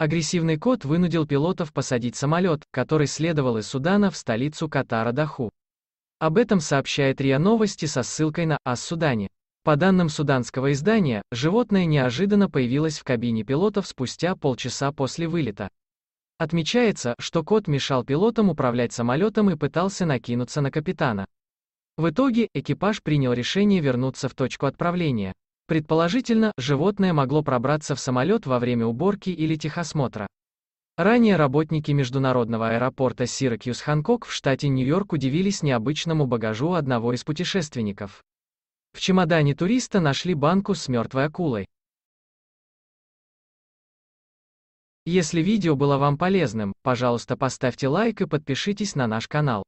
Агрессивный кот вынудил пилотов посадить самолет, который следовал из Судана в столицу Катара Даху. Об этом сообщает РИА Новости со ссылкой на Ас Судане». По данным суданского издания, животное неожиданно появилось в кабине пилотов спустя полчаса после вылета. Отмечается, что кот мешал пилотам управлять самолетом и пытался накинуться на капитана. В итоге, экипаж принял решение вернуться в точку отправления. Предположительно, животное могло пробраться в самолет во время уборки или техосмотра. Ранее работники международного аэропорта Сиракьюс-Ханкок в штате Нью-Йорк удивились необычному багажу одного из путешественников. В чемодане туриста нашли банку с мертвой акулой. Если видео было вам полезным, пожалуйста поставьте лайк и подпишитесь на наш канал.